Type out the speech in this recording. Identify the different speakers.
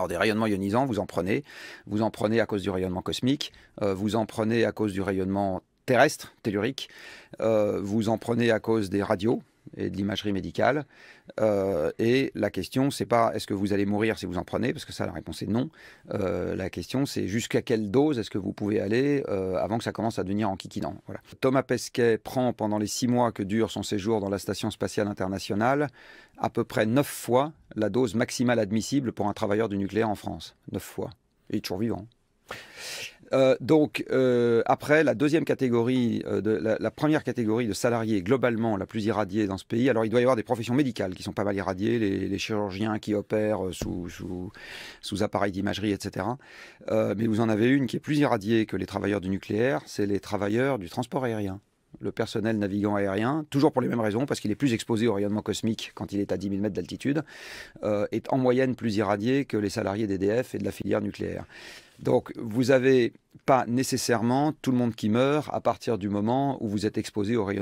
Speaker 1: Alors des rayonnements ionisants, vous en prenez. Vous en prenez à cause du rayonnement cosmique, euh, vous en prenez à cause du rayonnement terrestre, tellurique, euh, vous en prenez à cause des radios et de l'imagerie médicale. Euh, et la question, c'est pas est-ce que vous allez mourir si vous en prenez, parce que ça, la réponse est non. la question, c'est jusqu'à quelle dose est-ce que vous pouvez aller avant que ça commence à devenir en Voilà. Thomas Pesquet prend pendant les six mois que dure son séjour dans la Station spatiale internationale à peu près neuf fois la dose maximale admissible pour un travailleur du nucléaire en France. Neuf fois. Et il est toujours vivant. Euh, donc euh, après la deuxième catégorie, euh, la, première catégorie de salariés globalement la plus irradiée dans ce pays. Alors il doit y avoir des professions médicales qui sont pas mal irradiées, les, chirurgiens qui opèrent sous, sous appareils d'imagerie, etc. mais vous en avez une qui est plus irradiée que les travailleurs du nucléaire, c'est les travailleurs du transport aérien le personnel navigant aérien, toujours pour les mêmes raisons, parce qu'il est plus exposé au rayonnement cosmique quand il est à 10 000 mètres d'altitude, euh, est en moyenne plus irradié que les salariés d'EDF et de la filière nucléaire. Donc vous n'avez pas nécessairement tout le monde qui meurt à partir du moment où vous êtes exposé au rayonnement.